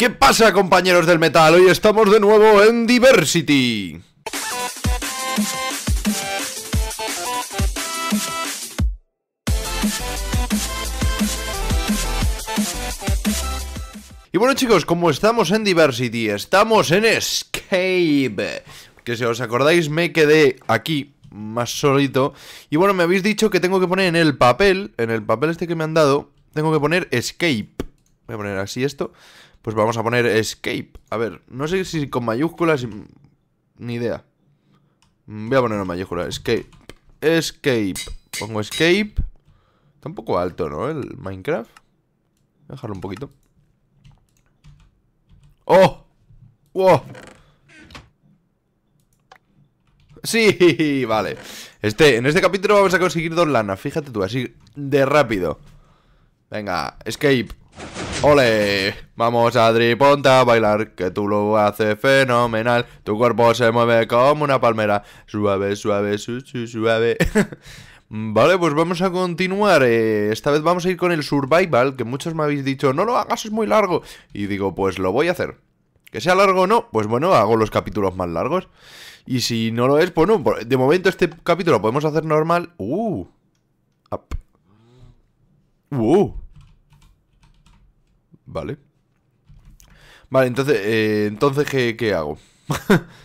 ¿Qué pasa compañeros del metal? Hoy estamos de nuevo en Diversity. Y bueno chicos, como estamos en Diversity, estamos en Escape. Que si os acordáis me quedé aquí más solito. Y bueno, me habéis dicho que tengo que poner en el papel, en el papel este que me han dado, tengo que poner Escape. Voy a poner así esto pues vamos a poner escape. A ver, no sé si con mayúsculas, ni idea. Voy a poner en mayúsculas, escape. Escape. Pongo escape. Está un poco alto, ¿no? El Minecraft. Voy a dejarlo un poquito. ¡Oh! ¡Wow! Sí, vale. Este, en este capítulo vamos a conseguir dos lanas. Fíjate tú, así de rápido. Venga, escape. ¡Ole! Vamos a Driponta a bailar, que tú lo haces fenomenal. Tu cuerpo se mueve como una palmera. Suave, suave, su, su, suave. vale, pues vamos a continuar. Eh, esta vez vamos a ir con el survival, que muchos me habéis dicho, no lo hagas, es muy largo. Y digo, pues lo voy a hacer. Que sea largo o no, pues bueno, hago los capítulos más largos. Y si no lo es, pues no. De momento este capítulo podemos hacer normal. Uh. Up. Uh. Vale. Vale, entonces, eh, entonces ¿qué, hago?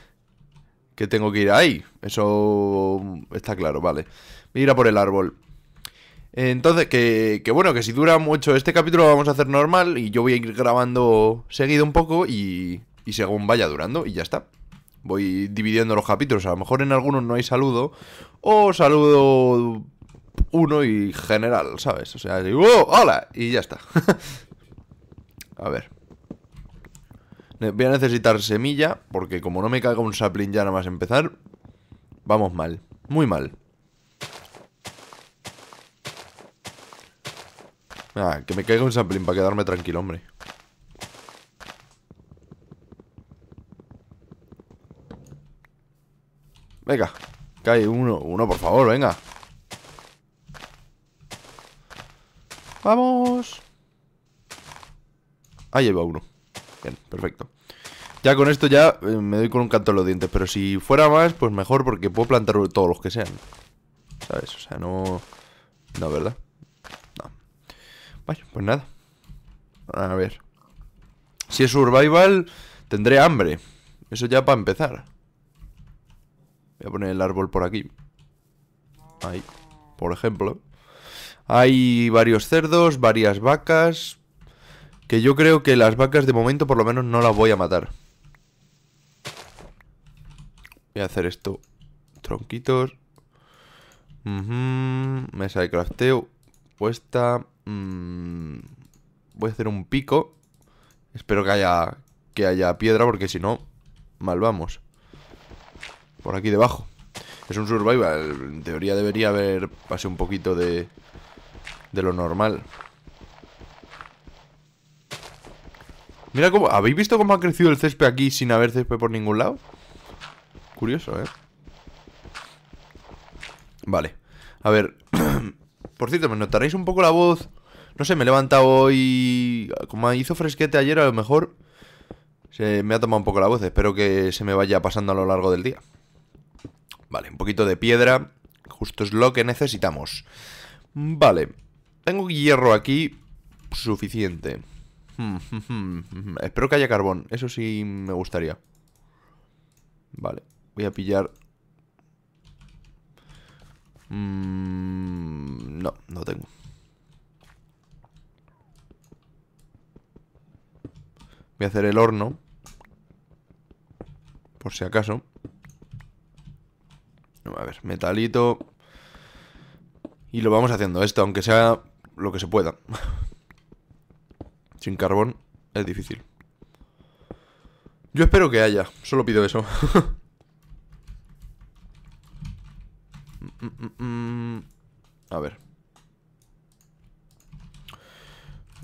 que tengo que ir ahí. Eso está claro, vale. Voy a ir a por el árbol. Entonces, que, que, bueno, que si dura mucho este capítulo lo vamos a hacer normal y yo voy a ir grabando seguido un poco y, y según vaya durando y ya está. Voy dividiendo los capítulos, a lo mejor en algunos no hay saludo o saludo uno y general, ¿sabes? O sea, digo, oh, hola y ya está. A ver. Voy a necesitar semilla, porque como no me caiga un sapling ya nada más empezar, vamos mal. Muy mal. Ah, que me caiga un sapling para quedarme tranquilo, hombre. Venga, cae uno, uno por favor, venga. Vamos. Ahí lleva uno. Bien, perfecto. Ya con esto ya eh, me doy con un canto en los dientes. Pero si fuera más, pues mejor porque puedo plantar todos los que sean. ¿Sabes? O sea, no... No, ¿verdad? No. pues nada. A ver. Si es survival, tendré hambre. Eso ya para empezar. Voy a poner el árbol por aquí. Ahí. Por ejemplo. Hay varios cerdos, varias vacas, que yo creo que las vacas de momento por lo menos no las voy a matar. Voy a hacer esto. Tronquitos. Mesa de crafteo. Puesta. Mm. Voy a hacer un pico. Espero que haya, que haya piedra porque si no, mal vamos. Por aquí debajo. Es un survival. En teoría debería haber... Pase un poquito de... De lo normal. Mira cómo... ¿Habéis visto cómo ha crecido el césped aquí sin haber césped por ningún lado? Curioso, ¿eh? Vale. A ver. por cierto, me notaréis un poco la voz... No sé, me he levantado hoy... Como hizo fresquete ayer, a lo mejor... Se me ha tomado un poco la voz. Espero que se me vaya pasando a lo largo del día. Vale, un poquito de piedra. Justo es lo que necesitamos. Vale. Tengo hierro aquí suficiente. Espero que haya carbón. Eso sí me gustaría. Vale. Voy a pillar... Mm, no, no tengo. Voy a hacer el horno. Por si acaso. A ver, metalito. Y lo vamos haciendo esto, aunque sea lo que se pueda. Sin carbón es difícil. Yo espero que haya, solo pido eso. A ver.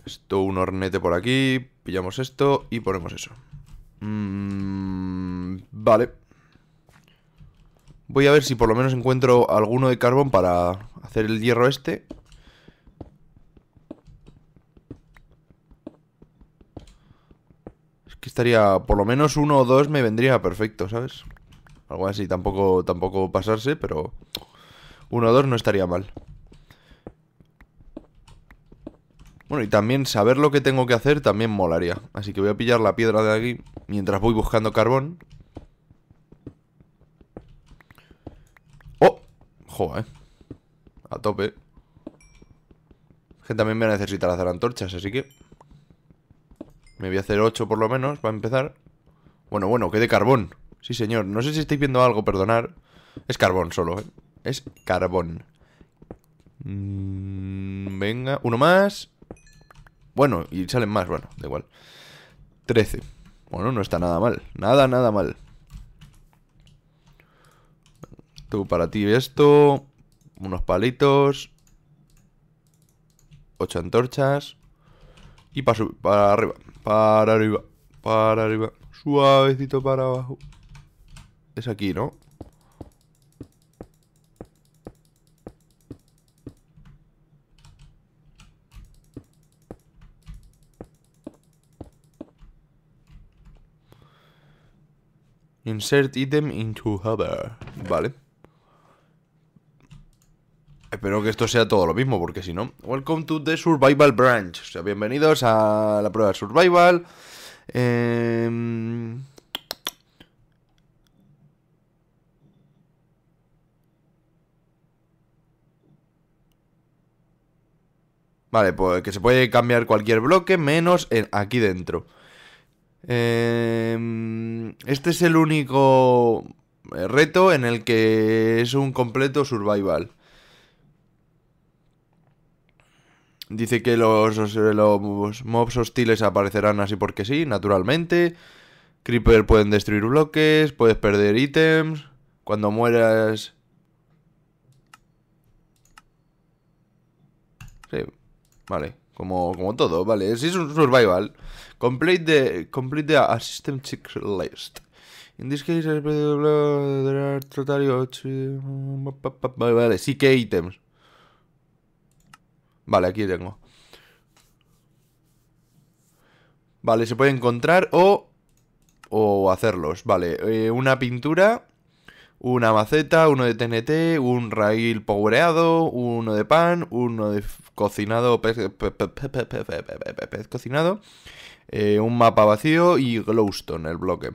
Esto, un hornete por aquí. Pillamos esto y ponemos eso. Mm, vale. Voy a ver si por lo menos encuentro alguno de carbón para hacer el hierro este. estaría, por lo menos uno o dos me vendría perfecto, ¿sabes? Algo así, tampoco, tampoco pasarse, pero uno o dos no estaría mal. Bueno, y también saber lo que tengo que hacer también molaría. Así que voy a pillar la piedra de aquí mientras voy buscando carbón. ¡Oh! Joder. Eh. A tope. Que también voy a necesitar hacer antorchas, así que... Me voy a hacer 8 por lo menos, para empezar. Bueno, bueno, que de carbón. Sí, señor. No sé si estáis viendo algo, perdonar. Es carbón solo, ¿eh? Es carbón. Mm, venga, uno más. Bueno, y salen más, bueno, da igual. 13. Bueno, no está nada mal. Nada, nada mal. Tú para ti esto. Unos palitos. Ocho antorchas. Y para, para arriba. Para arriba, para arriba. Suavecito para abajo. Es aquí, ¿no? Insert item into hover. Vale. Espero que esto sea todo lo mismo, porque si no... Welcome to the Survival Branch. O sea, bienvenidos a la prueba de Survival. Em, vale, pues que se puede cambiar cualquier bloque menos aquí dentro. Em, este es el único reto en el que es un completo survival. Dice que los, los, mobs hostiles aparecerán así porque sí, naturalmente. Creeper pueden destruir bloques, puedes perder ítems. Cuando mueras... Sí, vale. Como, como todo, vale. Sí, es un survival. Complete the, complete the assistant checklist. In this case, uh, Vale, vale, sí que ítems. Vale, aquí tengo. Vale, se puede encontrar o... hacerlos, vale. Eh, una pintura, una maceta, uno de TNT, un raíl pobreado, uno de pan, uno de cocinado, cocinado, un mapa vacío y glowstone, el bloque.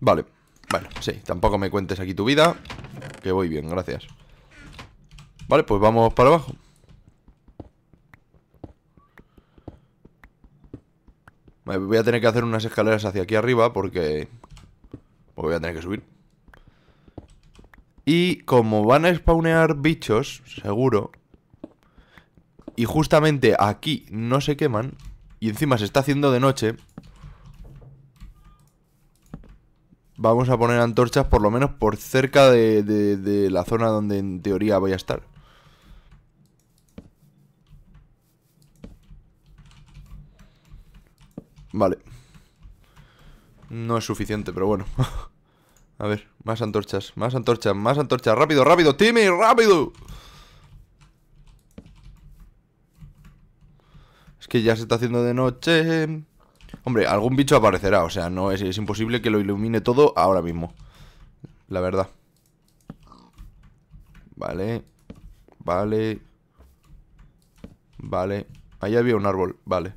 Vale, bueno, sí, tampoco me cuentes aquí tu vida Que voy bien, gracias Vale, pues vamos para abajo Voy a tener que hacer unas escaleras hacia aquí arriba porque... Porque voy a tener que subir Y como van a spawnear bichos, seguro Y justamente aquí no se queman Y encima se está haciendo de noche vamos a poner antorchas por lo menos por cerca de, la zona donde en teoría voy a estar. Vale. No es suficiente, pero bueno. a ver, más antorchas, más antorchas, más antorchas. ¡Rápido, rápido, Timmy! ¡Rápido! Es que ya se está haciendo de noche. Hombre, algún bicho aparecerá, o sea, no es, es imposible que lo ilumine todo ahora mismo. La verdad. Vale. Vale. Vale. Ahí había un árbol, vale.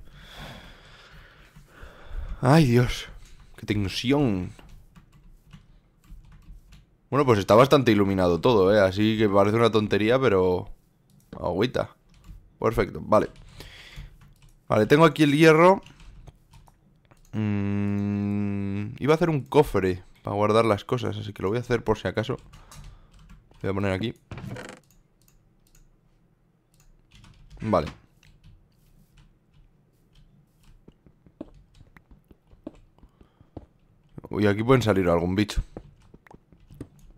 Ay, Dios. Qué tensión. Bueno, pues está bastante iluminado todo, ¿eh? Así que parece una tontería, pero... Agüita. Perfecto, vale. Vale, tengo aquí el hierro... Mmm.. iba a hacer un cofre para guardar las cosas, así que lo voy a hacer por si acaso. Voy a poner aquí. Vale. Y aquí pueden salir algún bicho.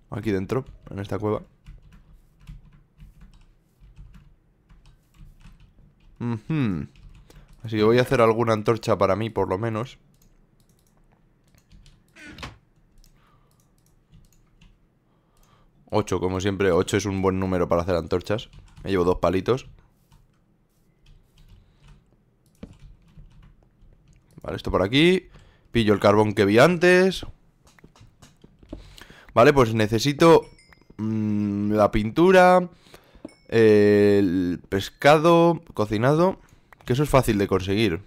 Aquí dentro, en esta cueva. Mmm Así que voy a hacer alguna antorcha para mí, por lo menos. Ocho, como siempre. Ocho es un buen número para hacer antorchas. Me llevo dos palitos. Vale, esto por aquí. Pillo el carbón que vi antes. Vale, pues necesito mm, la pintura, el pescado cocinado. Que eso es fácil de conseguir.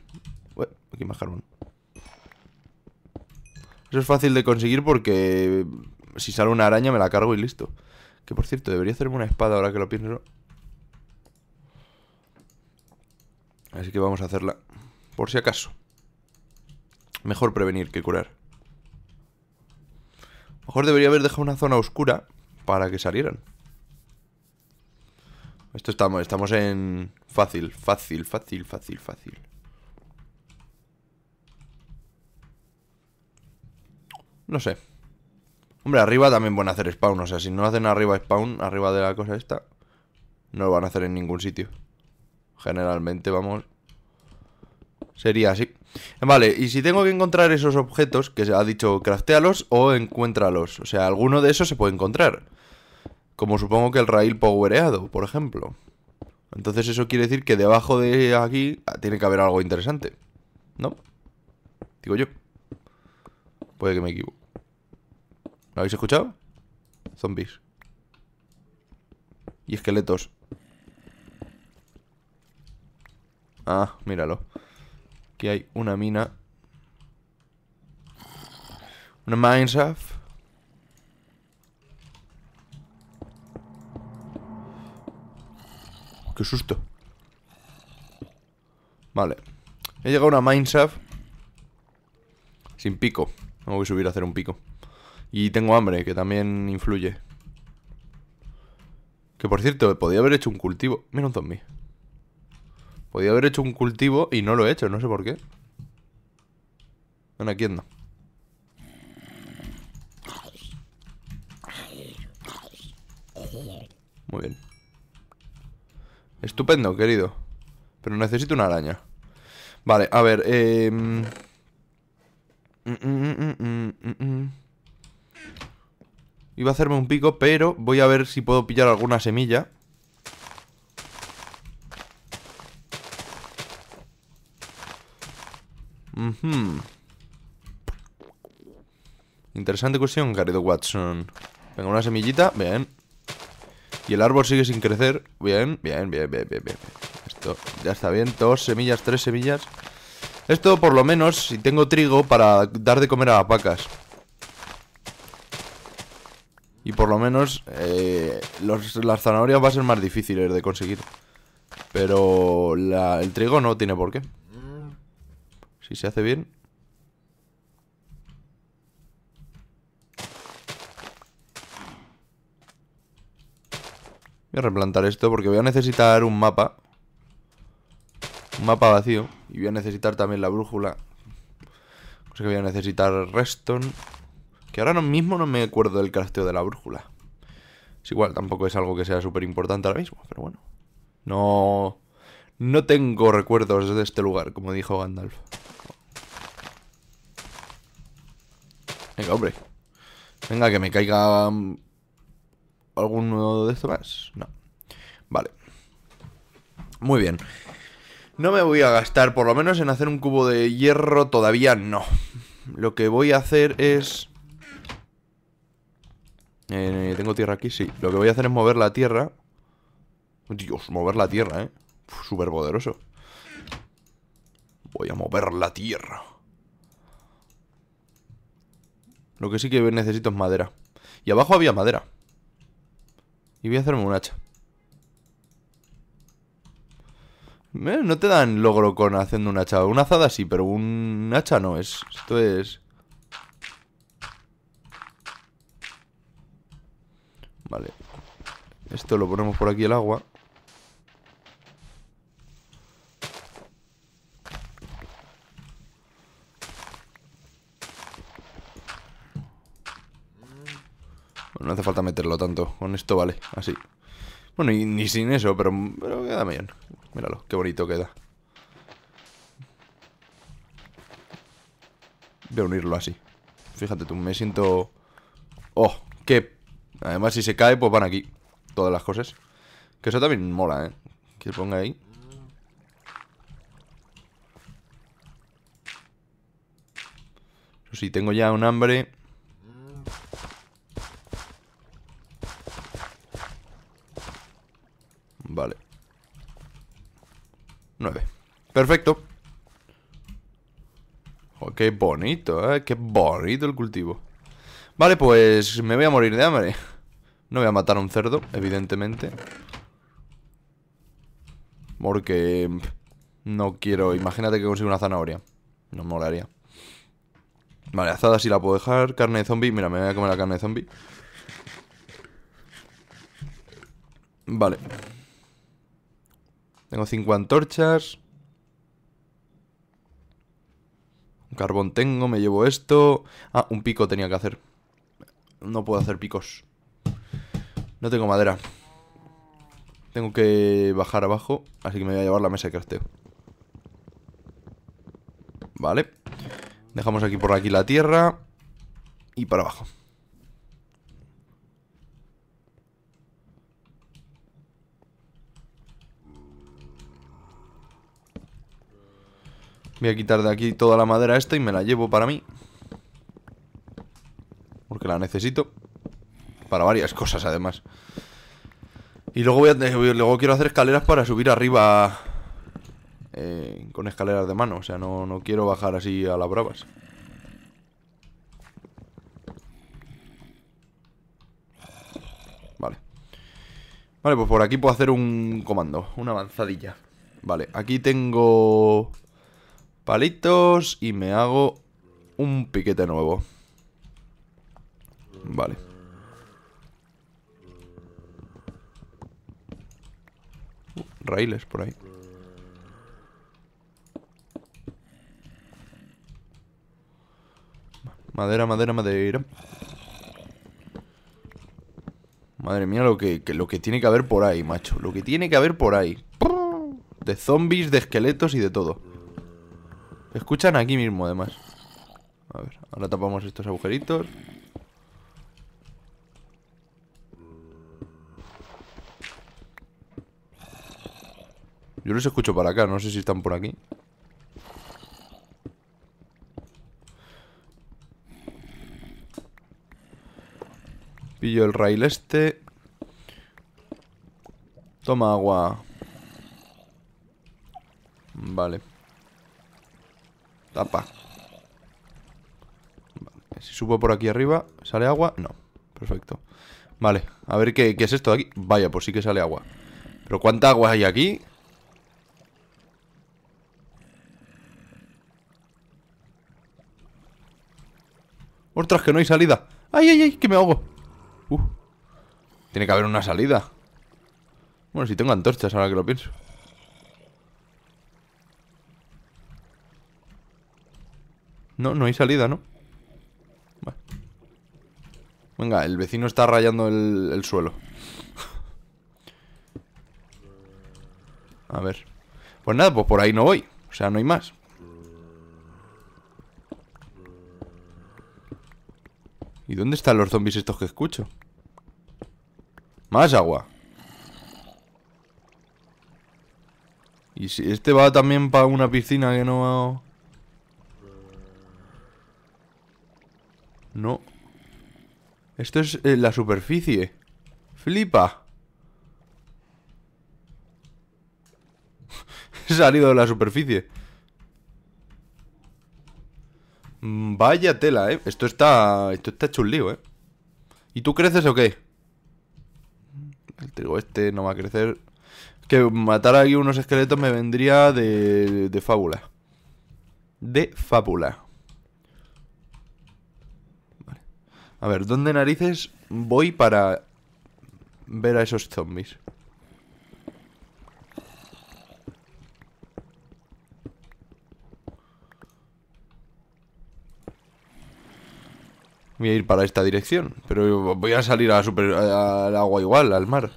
Bueno, aquí más carbón. Eso es fácil de conseguir porque si sale una araña me la cargo y listo. Que por cierto, debería hacerme una espada ahora que lo pienso. Así que vamos a hacerla. Por si acaso. Mejor prevenir que curar. Mejor debería haber dejado una zona oscura para que salieran. Esto estamos, estamos en Fácil, fácil, fácil, fácil, fácil. No sé. Hombre, arriba también pueden hacer spawn. O sea, si no hacen arriba spawn, arriba de la cosa esta, no lo van a hacer en ningún sitio. Generalmente, vamos. Sería así. Vale, y si tengo que encontrar esos objetos, que se ha dicho craftealos o encuéntralos. O sea, alguno de esos se puede encontrar. Como supongo que el rail powereado, por ejemplo. Entonces eso quiere decir que debajo de aquí ah, tiene que haber algo interesante. ¿No? Digo yo. Puede que me equivoque. ¿Lo habéis escuchado? Zombies. Y esqueletos. Ah, míralo. Aquí hay una mina. Una mineshaft. qué susto Vale He llegado a una mineshaft Sin pico voy a subir a hacer un pico Y tengo hambre, que también influye Que por cierto, podía haber hecho un cultivo Mira un zombie Podía haber hecho un cultivo y no lo he hecho, no sé por qué Ven aquí Muy bien Estupendo, querido. Pero necesito una araña. Vale, a ver, em, mm, mm, mm, Iba a hacerme un pico, pero voy a ver si puedo pillar alguna semilla. Interesante cuestión, querido Watson. Venga, una semillita. Bien. Y el árbol sigue sin crecer. Bien, bien, bien, bien, bien, Esto ya está bien. Dos semillas, tres semillas. Esto por lo menos si tengo trigo para dar de comer a las vacas. Y por lo menos eh, las zanahorias va a ser más difíciles de conseguir. Pero el trigo no tiene por qué. Si se hace bien, Voy a replantar esto porque voy a necesitar un mapa. Un mapa vacío. Y voy a necesitar también la brújula. Cosa que voy a necesitar Reston. Que ahora mismo no me acuerdo del crafteo de la brújula. Es igual, tampoco es algo que sea súper importante ahora mismo, pero bueno. No... No tengo recuerdos de este lugar, como dijo Gandalf. Venga, hombre. Venga, que me caiga ¿Alguno de estos más? No. Vale. Muy bien. No me voy a gastar, por lo menos en hacer un cubo de hierro todavía no. Lo que voy a hacer es... Eh, ¿Tengo tierra aquí? Sí. Lo que voy a hacer es mover la tierra. Dios, mover la tierra, ¿eh? Súper poderoso. Voy a mover la tierra. Lo que sí que necesito es madera. Y abajo había madera. Y voy a hacerme un hacha. Eh, no te dan logro con haciendo un hacha. Una azada sí, pero un hacha no es. Esto es... Vale. Esto lo ponemos por aquí el agua. no hace falta meterlo tanto. Con esto vale, así. Bueno, y ni sin eso, pero, pero queda bien. Míralo, qué bonito queda. de unirlo así. Fíjate tú, me siento... ¡Oh! ¡Qué! Además, si se cae, pues van aquí. Todas las cosas. Que eso también mola, ¿eh? Que se ponga ahí. Eso sí, tengo ya un hambre... Perfecto. qué bonito, ¿eh? Qué bonito el cultivo. Vale, pues me voy a morir de hambre. No voy a matar a un cerdo, evidentemente. Porque no quiero... Imagínate que consigo una zanahoria. No molaría. Vale, azada sí la puedo dejar. Carne de zombie. Mira, me voy a comer la carne de zombie. Vale. Tengo cinco antorchas. Carbón tengo, me llevo esto. Ah, un pico tenía que hacer. No puedo hacer picos. No tengo madera. Tengo que bajar abajo, así que me voy a llevar la mesa de crafteo. Vale. Dejamos aquí por aquí la tierra. Y para abajo. Voy a quitar de aquí toda la madera esta y me la llevo para mí. Porque la necesito. Para varias cosas, además. Y luego, voy a, luego quiero hacer escaleras para subir arriba eh, con escaleras de mano. O sea, no, no quiero bajar así a las bravas. Vale. Vale, pues por aquí puedo hacer un comando, una avanzadilla. Vale, aquí tengo palitos y me hago un piquete nuevo. Vale. Uh, raíles por ahí. Madera, madera, madera. Madre mía lo que, que, lo que tiene que haber por ahí, macho. Lo que tiene que haber por ahí. De zombies, de esqueletos y de todo. Escuchan aquí mismo, además. A ver, ahora tapamos estos agujeritos. Yo los escucho para acá, no sé si están por aquí. Pillo el rail este. Toma agua. Vale. Tapa. Si subo por aquí arriba, ¿sale agua? No. Perfecto. Vale, a ver qué, es esto de aquí. Vaya, pues sí que sale agua. ¿Pero cuánta agua hay aquí? ¡Ostras, que no hay salida! ¡Ay, ay, ay! ¡Que me ahogo! tiene que haber una salida. Bueno, si tengo antorchas ahora que lo pienso. No, no hay salida, ¿no? Venga, el vecino está rayando el, el suelo. A ver. Pues nada, pues por ahí no voy. O sea, no hay más. ¿Y dónde están los zombies estos que escucho? Más agua. Y si este va también para una piscina que no... No. Esto es eh, la superficie. Flipa. He salido de la superficie. Mm, vaya tela, eh. esto está. Esto está hecho un lío, eh. ¿Y tú creces o qué? El trigo este no va a crecer. Que matar aquí unos esqueletos me vendría de, de fábula. De fábula. A ver, ¿dónde narices voy para ver a esos zombies? Voy a ir para esta dirección Pero voy a salir a al agua igual, al mar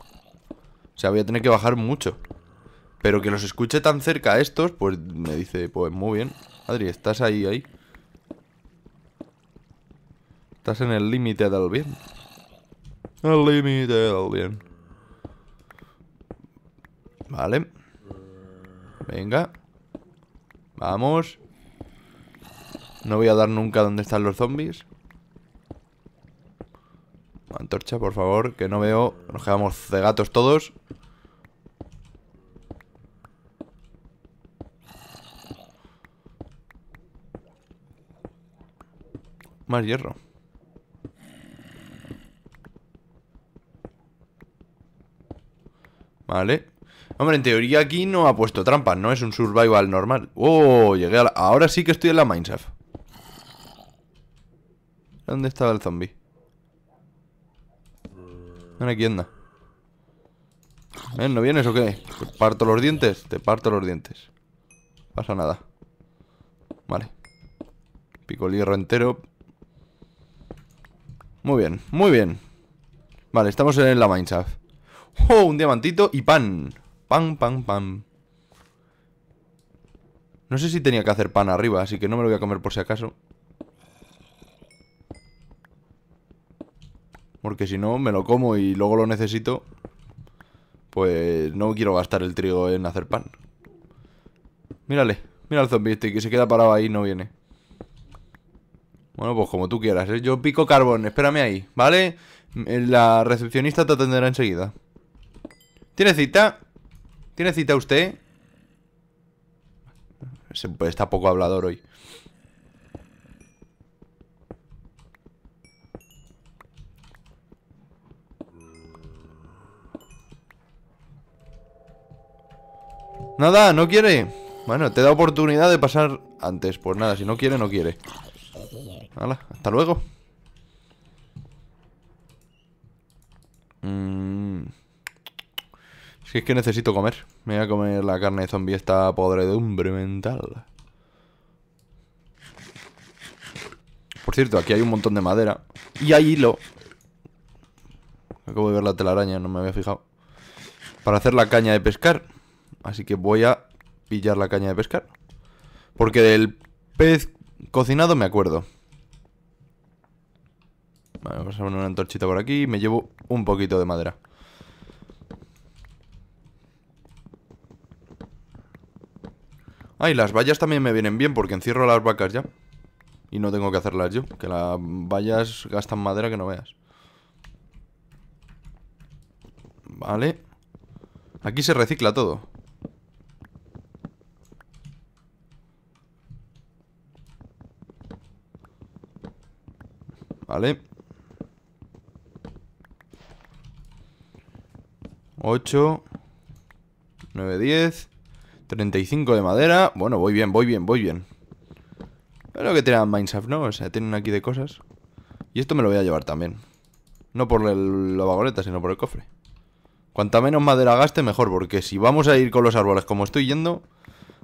O sea, voy a tener que bajar mucho Pero que los escuche tan cerca a estos Pues me dice, pues muy bien Adri, estás ahí, ahí Estás en el límite del bien. El límite del bien. Vale. Venga. Vamos. No voy a dar nunca dónde están los zombies. Antorcha, por favor, que no veo. Nos quedamos cegatos todos. Más hierro. Vale. Hombre, en teoría aquí no ha puesto trampas, ¿no? Es un survival normal. ¡Oh! Llegué a la... Ahora sí que estoy en la Mineshaft. ¿Dónde estaba el zombie? ¿Dónde aquí, anda. ¿Eh? ¿No vienes o qué? ¿Te pues parto los dientes? Te parto los dientes. Pasa nada. Vale. Pico el hierro entero. Muy bien, muy bien. Vale, estamos en la mineshaft. Oh, un diamantito y pan. Pan, pan, pan. No sé si tenía que hacer pan arriba, así que no me lo voy a comer por si acaso. Porque si no, me lo como y luego lo necesito. Pues no quiero gastar el trigo en hacer pan. Mírale, mira al zombie este que se queda parado ahí y no viene. Bueno, pues como tú quieras, ¿eh? Yo pico carbón, espérame ahí, ¿vale? Eh, la recepcionista te atenderá enseguida. ¿Tiene cita? ¿Tiene cita usted? Está poco hablador hoy. Nada, no quiere. Bueno, te da oportunidad de pasar antes. Pues nada, si no quiere, no quiere. hasta luego. Mmm es que necesito comer. Me voy a comer la carne de zombie esta podredumbre mental. Por cierto, aquí hay un montón de madera. Y hay hilo. Acabo de ver la telaraña, no me había fijado. Para hacer la caña de pescar. Así que voy a pillar la caña de pescar. Porque del pez cocinado me acuerdo. vamos a poner una antorchita por aquí. y Me llevo un poquito de madera. Ah, las vallas también me vienen bien porque encierro las vacas ya. Y no tengo que hacerlas yo. Que las vallas gastan madera que no veas. Vale. Aquí se recicla todo. Vale. 8. 9, 10. 35 de madera. Bueno, voy bien, voy bien, voy bien. Pero que tienen mineshaft, ¿no? O sea, tienen aquí de cosas. Y esto me lo voy a llevar también. No por la vagoleta, sino por el cofre. Cuanta menos madera gaste, mejor. Porque si vamos a ir con los árboles como estoy yendo,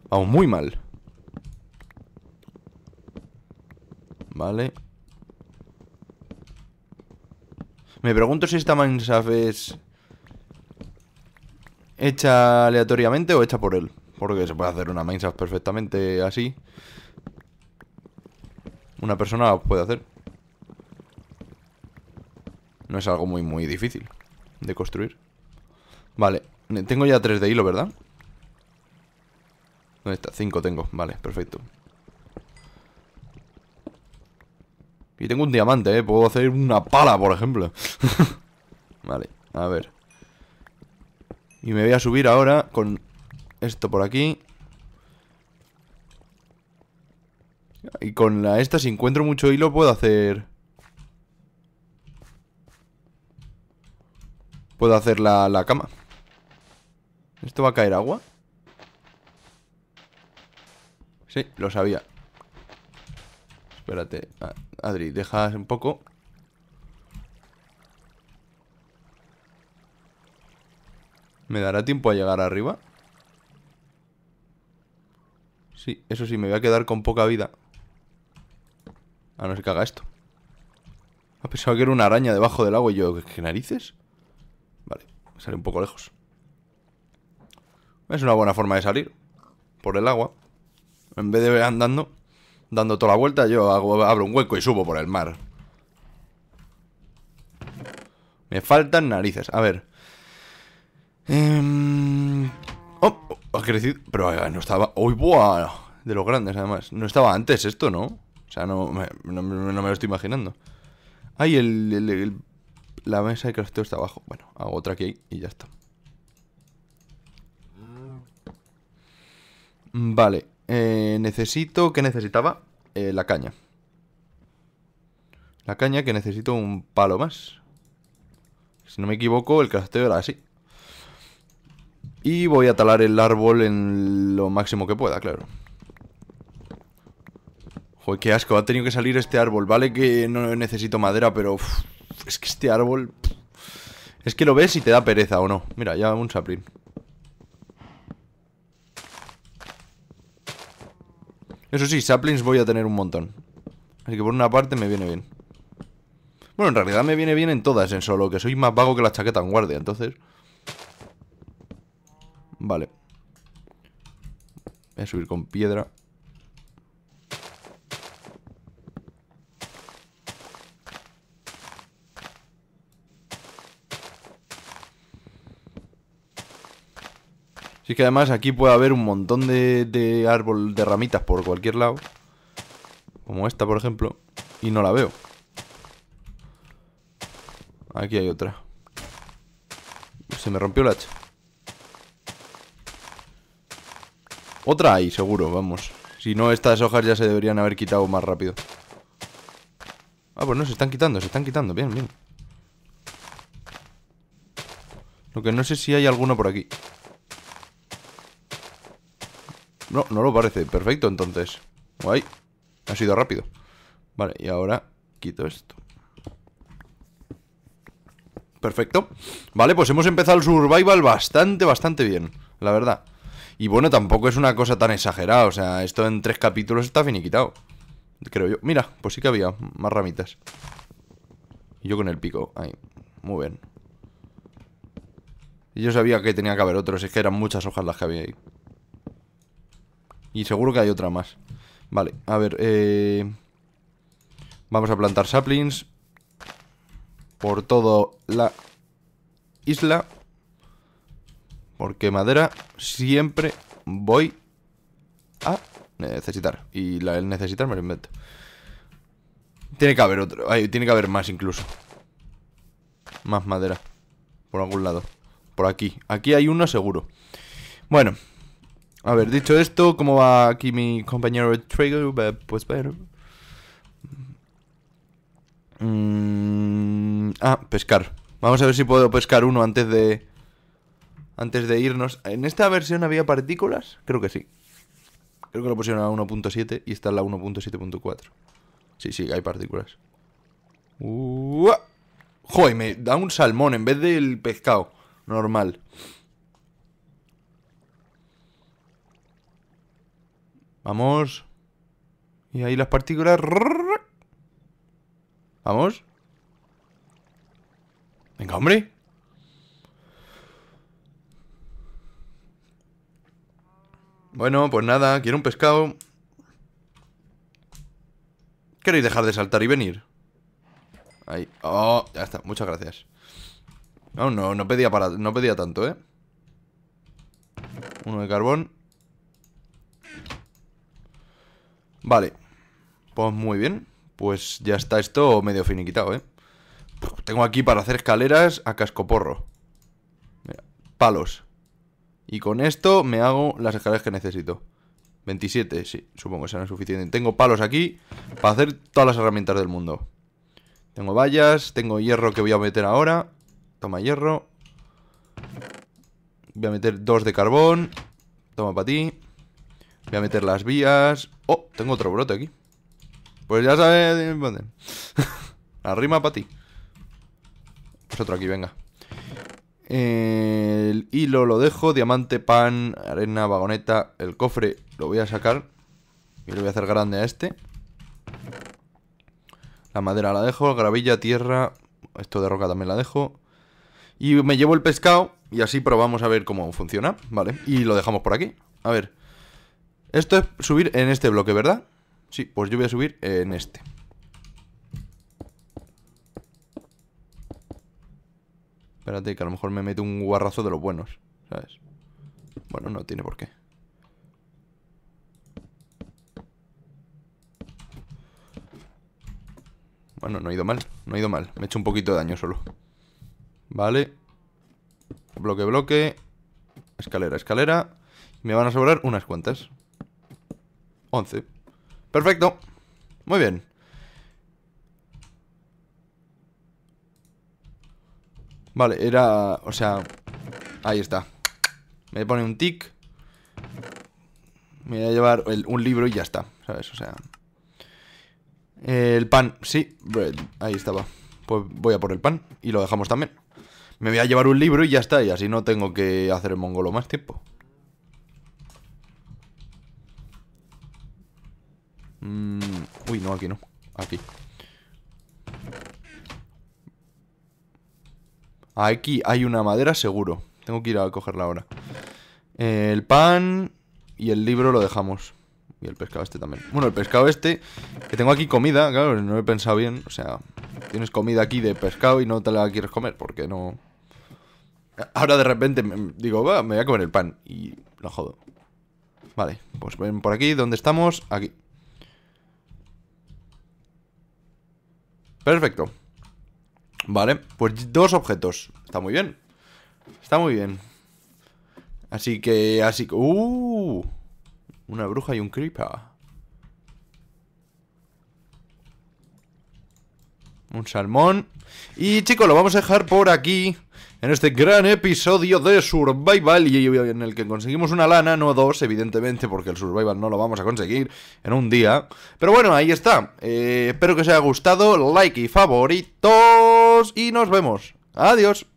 vamos muy mal. Vale. Me pregunto si esta mineshaft es... Hecha aleatoriamente o hecha por él. Porque se puede hacer una mineshaft perfectamente así. Una persona puede hacer. No es algo muy, muy difícil de construir. Vale, tengo ya tres de hilo, ¿verdad? ¿Dónde está? Cinco tengo, vale, perfecto Y tengo un diamante, ¿eh? Puedo hacer una pala, por ejemplo Vale, a ver Y me voy a subir ahora con esto por aquí. Y con la esta, si encuentro mucho hilo, puedo hacer... Puedo hacer la, cama. ¿Esto va a caer agua? Sí, lo sabía. Espérate, Adri, dejas un poco. ¿Me dará tiempo a llegar arriba? Sí, eso sí, me voy a quedar con poca vida. A no ser que esto. Ha pensado que era una araña debajo del agua y yo, ¿qué narices? Vale, sale un poco lejos. Es una buena forma de salir. Por el agua. En vez de andando, dando toda la vuelta, yo abro un hueco y subo por el mar. Me faltan narices. A ver. Eh ha crecido. Pero eh, no estaba. ¡Uy, buah! De los grandes, además. No estaba antes esto, ¿no? O sea, no me, lo estoy imaginando. Ay, el, la mesa de crafteo está abajo. Bueno, hago otra aquí y ya está. Vale. Eh, necesito. ¿Qué necesitaba? Eh, la caña. La caña que necesito un palo más. Si no me equivoco, el crafteo era así. Y voy a talar el árbol en lo máximo que pueda, claro. Joder, qué asco, ha tenido que salir este árbol. Vale que no necesito madera, pero... es que este árbol... Es que lo ves y te da pereza, ¿o no? Mira, ya un sapling. Eso sí, saplings voy a tener un montón. Así que por una parte me viene bien. Bueno, en realidad me viene bien en todas, en solo que soy más vago que la chaqueta en guardia, entonces... Vale. Voy a subir con piedra. Sí que además aquí puede haber un montón de, de árbol de ramitas por cualquier lado. Como esta, por ejemplo. Y no la veo. Aquí hay otra. Se me rompió el hacha. Otra ahí seguro, vamos. Si no, estas hojas ya se deberían haber quitado más rápido. Ah, pues no, se están quitando, se están quitando. Bien, bien. Lo que no sé si hay alguno por aquí. No, no lo parece. Perfecto, entonces. Guay. Ha sido rápido. Vale, y ahora quito esto. Perfecto. Vale, pues hemos empezado el survival bastante, bastante bien. La verdad. Y bueno, tampoco es una cosa tan exagerada. O sea, esto en tres capítulos está finiquitado. Creo yo. Mira, pues sí que había más ramitas. yo con el pico. Ahí. Muy bien. Yo sabía que tenía que haber otros. Es que eran muchas hojas las que había ahí. Y seguro que hay otra más. Vale, a ver. Eh... Vamos a plantar saplings. Por toda la isla. Porque madera siempre voy a necesitar. Y la, el necesitar me lo invento. Tiene que haber otro. tiene que haber más incluso. Más madera. Por algún lado. Por aquí. Aquí hay uno seguro. Bueno. A ver, dicho esto, ¿cómo va aquí mi compañero Trigger? Pues ver. Mm, ah, pescar. Vamos a ver si puedo pescar uno antes de antes de irnos. ¿En esta versión había partículas? Creo que sí. Creo que lo pusieron a 1.7 y está en la 1.7.4. Sí, sí, hay partículas. Joder, me da un salmón en vez del pescado normal. Vamos. Y ahí las partículas. Vamos. Venga, hombre. Bueno, pues nada, quiero un pescado. ¿Queréis dejar de saltar y venir? Ahí. Oh, ya está, muchas gracias. No, no, no pedía para. No pedía tanto, ¿eh? Uno de carbón. Vale. Pues muy bien. Pues ya está esto medio finiquitado, ¿eh? Tengo aquí para hacer escaleras a cascoporro. Mira, palos. Y con esto me hago las escaleras que necesito. 27, sí, supongo que serán suficientes. Tengo palos aquí para hacer todas las herramientas del mundo. Tengo vallas, tengo hierro que voy a meter ahora. Toma hierro. Voy a meter dos de carbón. Toma para ti. Voy a meter las vías. Oh, tengo otro brote aquí. Pues ya sabes... Arrima para ti. Pues otro aquí, venga. El hilo lo dejo, diamante, pan, arena, vagoneta, el cofre lo voy a sacar. Y lo voy a hacer grande a este. La madera la dejo, gravilla, tierra, esto de roca también la dejo. Y me llevo el pescado y así probamos a ver cómo funciona, ¿vale? Y lo dejamos por aquí. A ver. Esto es subir en este bloque, ¿verdad? Sí, pues yo voy a subir en este. Espérate, que a lo mejor me mete un guarrazo de los buenos, ¿sabes? Bueno, no tiene por qué. Bueno, no ha ido mal, no ha ido mal. Me he hecho un poquito de daño solo. Vale. Bloque, bloque. Escalera, escalera. Me van a sobrar unas cuantas. 11. Perfecto. Muy bien. Vale, era... O sea... Ahí está. Me pone un tic. Me voy a llevar un libro y ya está, ¿sabes? O sea... El pan, sí, bread. Pues, ahí estaba. Pues voy a por el pan y lo dejamos también. Me voy a llevar un libro y ya está, y así no tengo que hacer el mongolo más tiempo. Mm, uy, no, aquí no. Aquí. Aquí hay una madera seguro. Tengo que ir a cogerla ahora. El pan y el libro lo dejamos. Y el pescado este también. Bueno, el pescado este, que tengo aquí comida, claro, no he pensado bien. O sea, tienes comida aquí de pescado y no te la quieres comer, porque no... Ahora de repente digo, va, me voy a comer el pan y lo jodo. Vale, pues ven por aquí, ¿dónde estamos? Aquí. Perfecto. Vale, pues dos objetos. Está muy bien. Está muy bien. Así que, así que... ¡Uh! Una bruja y un creeper. Un salmón. Y chicos, lo vamos a dejar por aquí en este gran episodio de Survival y en el que conseguimos una lana, no dos, evidentemente, porque el Survival no lo vamos a conseguir en un día. Pero bueno, ahí está. Eh, espero que os haya gustado, like y favoritos y nos vemos. Adiós.